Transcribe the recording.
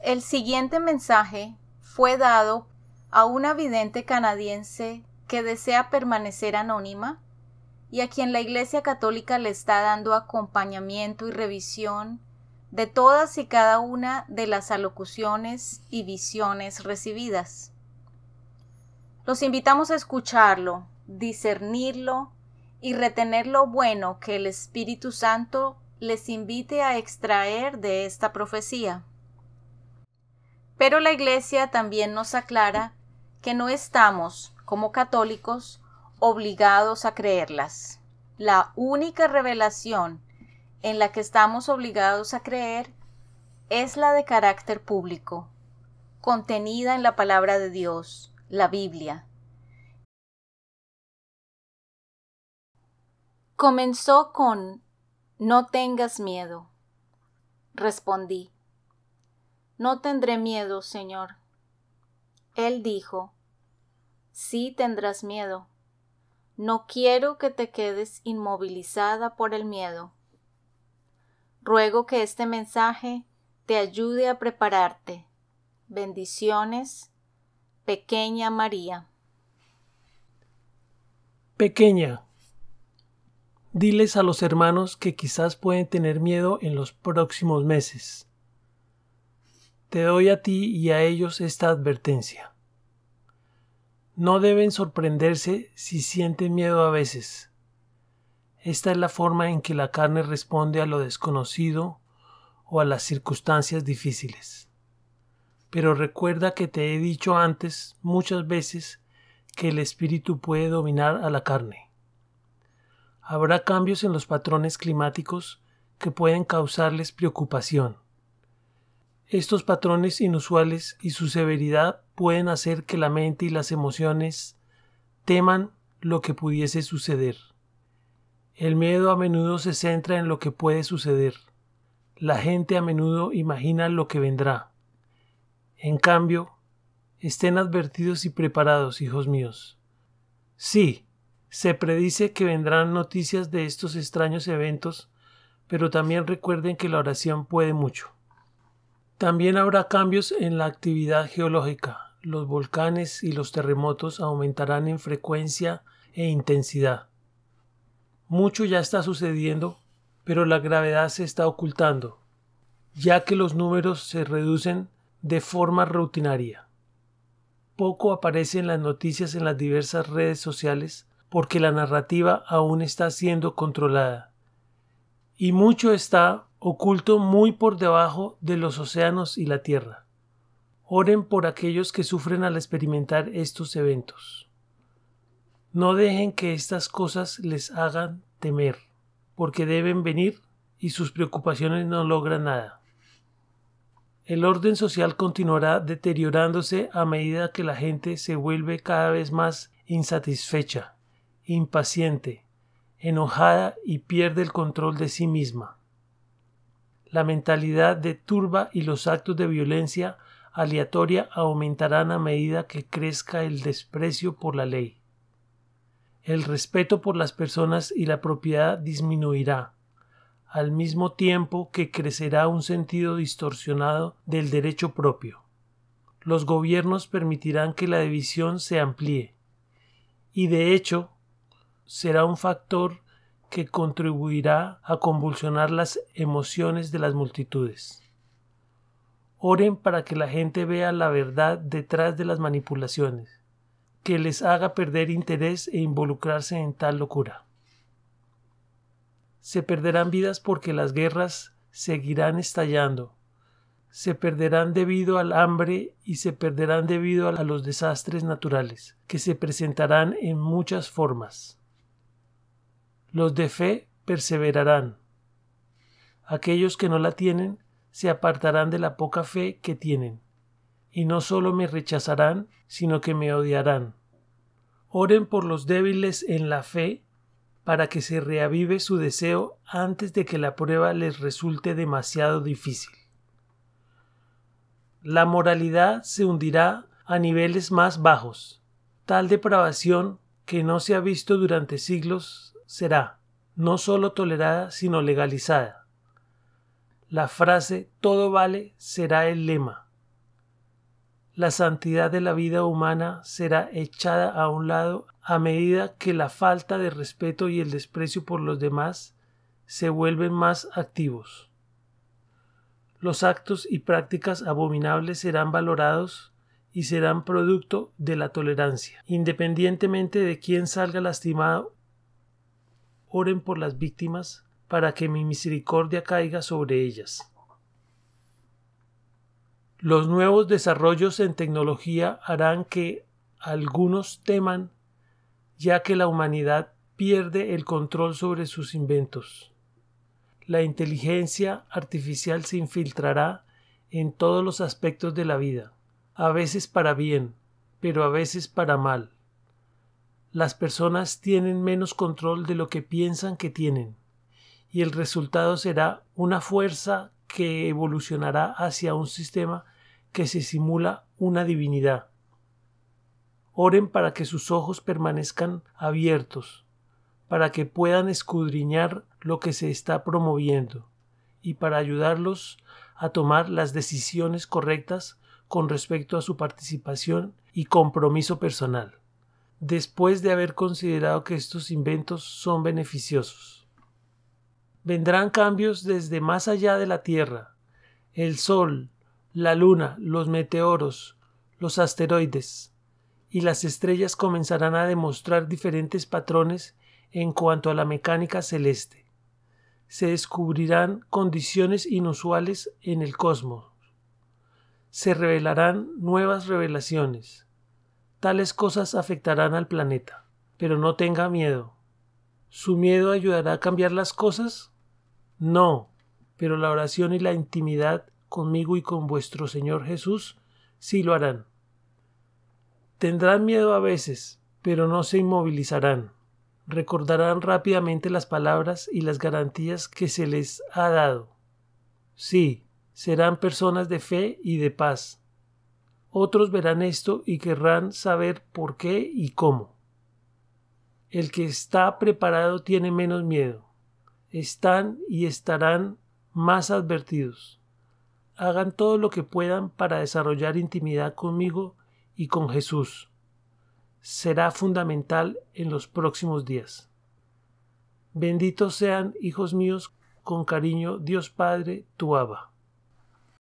El siguiente mensaje fue dado a una vidente canadiense que desea permanecer anónima y a quien la Iglesia Católica le está dando acompañamiento y revisión de todas y cada una de las alocuciones y visiones recibidas. Los invitamos a escucharlo, discernirlo y retener lo bueno que el Espíritu Santo les invite a extraer de esta profecía. Pero la Iglesia también nos aclara que no estamos, como católicos, obligados a creerlas. La única revelación en la que estamos obligados a creer es la de carácter público, contenida en la palabra de Dios, la Biblia. Comenzó con No tengas miedo. Respondí, no tendré miedo, Señor. Él dijo, Sí tendrás miedo. No quiero que te quedes inmovilizada por el miedo. Ruego que este mensaje te ayude a prepararte. Bendiciones, pequeña María. Pequeña. Diles a los hermanos que quizás pueden tener miedo en los próximos meses. Te doy a ti y a ellos esta advertencia. No deben sorprenderse si sienten miedo a veces. Esta es la forma en que la carne responde a lo desconocido o a las circunstancias difíciles. Pero recuerda que te he dicho antes muchas veces que el espíritu puede dominar a la carne. Habrá cambios en los patrones climáticos que pueden causarles preocupación estos patrones inusuales y su severidad pueden hacer que la mente y las emociones teman lo que pudiese suceder. El miedo a menudo se centra en lo que puede suceder. La gente a menudo imagina lo que vendrá. En cambio, estén advertidos y preparados, hijos míos. Sí, se predice que vendrán noticias de estos extraños eventos, pero también recuerden que la oración puede mucho. También habrá cambios en la actividad geológica. Los volcanes y los terremotos aumentarán en frecuencia e intensidad. Mucho ya está sucediendo, pero la gravedad se está ocultando, ya que los números se reducen de forma rutinaria. Poco aparecen las noticias en las diversas redes sociales porque la narrativa aún está siendo controlada. Y mucho está oculto muy por debajo de los océanos y la tierra. Oren por aquellos que sufren al experimentar estos eventos. No dejen que estas cosas les hagan temer, porque deben venir y sus preocupaciones no logran nada. El orden social continuará deteriorándose a medida que la gente se vuelve cada vez más insatisfecha, impaciente, enojada y pierde el control de sí misma. La mentalidad de turba y los actos de violencia aleatoria aumentarán a medida que crezca el desprecio por la ley. El respeto por las personas y la propiedad disminuirá, al mismo tiempo que crecerá un sentido distorsionado del derecho propio. Los gobiernos permitirán que la división se amplíe, y de hecho será un factor que contribuirá a convulsionar las emociones de las multitudes. Oren para que la gente vea la verdad detrás de las manipulaciones, que les haga perder interés e involucrarse en tal locura. Se perderán vidas porque las guerras seguirán estallando, se perderán debido al hambre y se perderán debido a los desastres naturales, que se presentarán en muchas formas. Los de fe perseverarán. Aquellos que no la tienen se apartarán de la poca fe que tienen, y no solo me rechazarán, sino que me odiarán. Oren por los débiles en la fe, para que se reavive su deseo antes de que la prueba les resulte demasiado difícil. La moralidad se hundirá a niveles más bajos. Tal depravación, que no se ha visto durante siglos, será no solo tolerada, sino legalizada. La frase todo vale será el lema. La santidad de la vida humana será echada a un lado a medida que la falta de respeto y el desprecio por los demás se vuelven más activos. Los actos y prácticas abominables serán valorados y serán producto de la tolerancia, independientemente de quién salga lastimado oren por las víctimas para que mi misericordia caiga sobre ellas. Los nuevos desarrollos en tecnología harán que algunos teman, ya que la humanidad pierde el control sobre sus inventos. La inteligencia artificial se infiltrará en todos los aspectos de la vida, a veces para bien, pero a veces para mal. Las personas tienen menos control de lo que piensan que tienen, y el resultado será una fuerza que evolucionará hacia un sistema que se simula una divinidad. Oren para que sus ojos permanezcan abiertos, para que puedan escudriñar lo que se está promoviendo y para ayudarlos a tomar las decisiones correctas con respecto a su participación y compromiso personal después de haber considerado que estos inventos son beneficiosos. Vendrán cambios desde más allá de la Tierra, el Sol, la Luna, los meteoros, los asteroides, y las estrellas comenzarán a demostrar diferentes patrones en cuanto a la mecánica celeste. Se descubrirán condiciones inusuales en el cosmos. Se revelarán nuevas revelaciones. Tales cosas afectarán al planeta, pero no tenga miedo. ¿Su miedo ayudará a cambiar las cosas? No, pero la oración y la intimidad conmigo y con vuestro Señor Jesús sí lo harán. Tendrán miedo a veces, pero no se inmovilizarán. Recordarán rápidamente las palabras y las garantías que se les ha dado. Sí, serán personas de fe y de paz, otros verán esto y querrán saber por qué y cómo. El que está preparado tiene menos miedo. Están y estarán más advertidos. Hagan todo lo que puedan para desarrollar intimidad conmigo y con Jesús. Será fundamental en los próximos días. Benditos sean, hijos míos, con cariño Dios Padre, tu Aba.